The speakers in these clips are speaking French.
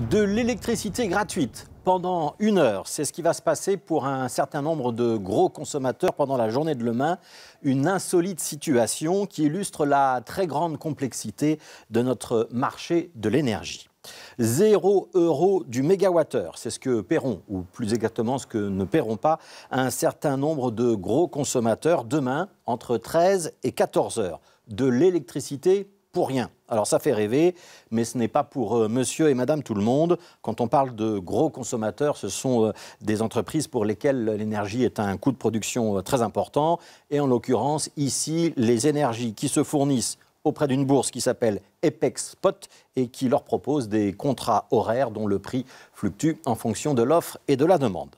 de l'électricité gratuite pendant une heure. C'est ce qui va se passer pour un certain nombre de gros consommateurs pendant la journée de demain. Une insolite situation qui illustre la très grande complexité de notre marché de l'énergie. Zéro euro du mégawattheure, c'est ce que paieront, ou plus exactement ce que ne paieront pas un certain nombre de gros consommateurs demain entre 13 et 14 heures de l'électricité pour rien. Alors ça fait rêver, mais ce n'est pas pour euh, monsieur et madame tout le monde. Quand on parle de gros consommateurs, ce sont euh, des entreprises pour lesquelles l'énergie est un coût de production euh, très important. Et en l'occurrence, ici, les énergies qui se fournissent auprès d'une bourse qui s'appelle Apex Spot et qui leur propose des contrats horaires dont le prix fluctue en fonction de l'offre et de la demande.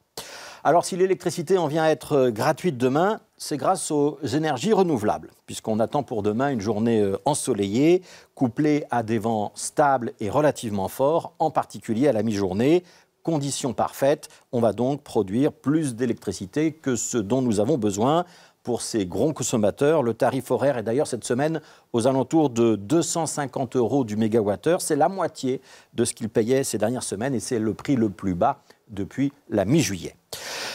Alors si l'électricité en vient à être gratuite demain, c'est grâce aux énergies renouvelables, puisqu'on attend pour demain une journée euh, ensoleillée, couplée à des vents stables et relativement forts, en particulier à la mi-journée. Condition parfaite, on va donc produire plus d'électricité que ce dont nous avons besoin pour ces grands consommateurs. Le tarif horaire est d'ailleurs cette semaine aux alentours de 250 euros du mégawattheure. C'est la moitié de ce qu'ils payaient ces dernières semaines et c'est le prix le plus bas depuis la mi-juillet.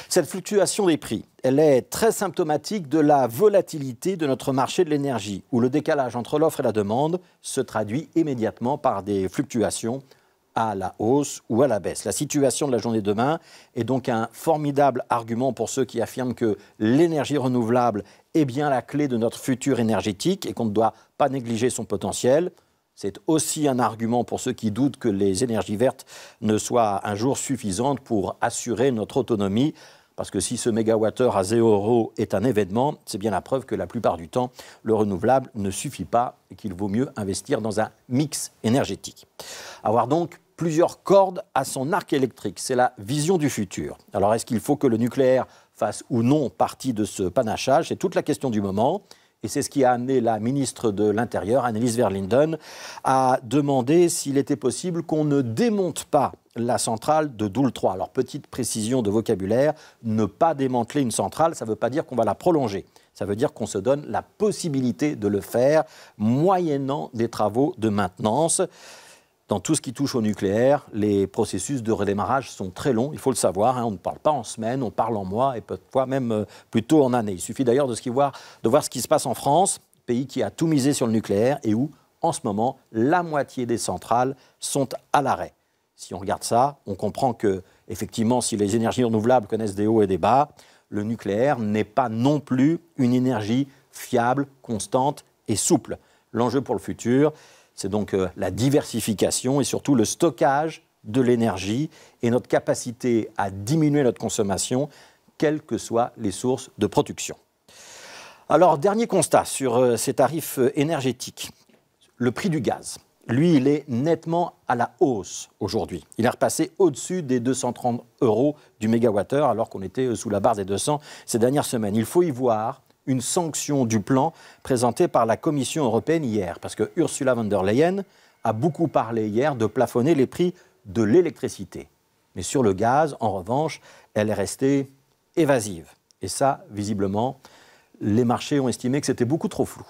Cette fluctuation des prix, elle est très symptomatique de la volatilité de notre marché de l'énergie, où le décalage entre l'offre et la demande se traduit immédiatement par des fluctuations à la hausse ou à la baisse. La situation de la journée demain est donc un formidable argument pour ceux qui affirment que l'énergie renouvelable est bien la clé de notre futur énergétique et qu'on ne doit pas négliger son potentiel. C'est aussi un argument pour ceux qui doutent que les énergies vertes ne soient un jour suffisantes pour assurer notre autonomie parce que si ce mégawattheure à 0 euro est un événement, c'est bien la preuve que la plupart du temps, le renouvelable ne suffit pas et qu'il vaut mieux investir dans un mix énergétique. Avoir donc plusieurs cordes à son arc électrique, c'est la vision du futur. Alors est-ce qu'il faut que le nucléaire fasse ou non partie de ce panachage C'est toute la question du moment. Et c'est ce qui a amené la ministre de l'Intérieur, Annelies Verlinden, à demander s'il était possible qu'on ne démonte pas la centrale de Doule 3. Alors, petite précision de vocabulaire, ne pas démanteler une centrale, ça ne veut pas dire qu'on va la prolonger. Ça veut dire qu'on se donne la possibilité de le faire moyennant des travaux de maintenance. Dans tout ce qui touche au nucléaire, les processus de redémarrage sont très longs, il faut le savoir. Hein. on ne parle pas en semaine, on parle en mois et parfois même euh, plutôt en années. Il suffit d'ailleurs de voir ce qui se passe en France, pays qui a tout misé sur le nucléaire et où, en ce moment, la moitié des centrales sont à l'arrêt. Si on regarde ça, on comprend que, effectivement, si les énergies renouvelables connaissent des hauts et des bas, le nucléaire n'est pas non plus une énergie fiable, constante et souple. L'enjeu pour le futur, c'est donc euh, la diversification et surtout le stockage de l'énergie et notre capacité à diminuer notre consommation, quelles que soient les sources de production. Alors, dernier constat sur euh, ces tarifs euh, énergétiques, le prix du gaz lui, il est nettement à la hausse aujourd'hui. Il est repassé au-dessus des 230 euros du mégawattheure, alors qu'on était sous la barre des 200 ces dernières semaines. Il faut y voir une sanction du plan présenté par la Commission européenne hier, parce que Ursula von der Leyen a beaucoup parlé hier de plafonner les prix de l'électricité. Mais sur le gaz, en revanche, elle est restée évasive. Et ça, visiblement, les marchés ont estimé que c'était beaucoup trop flou.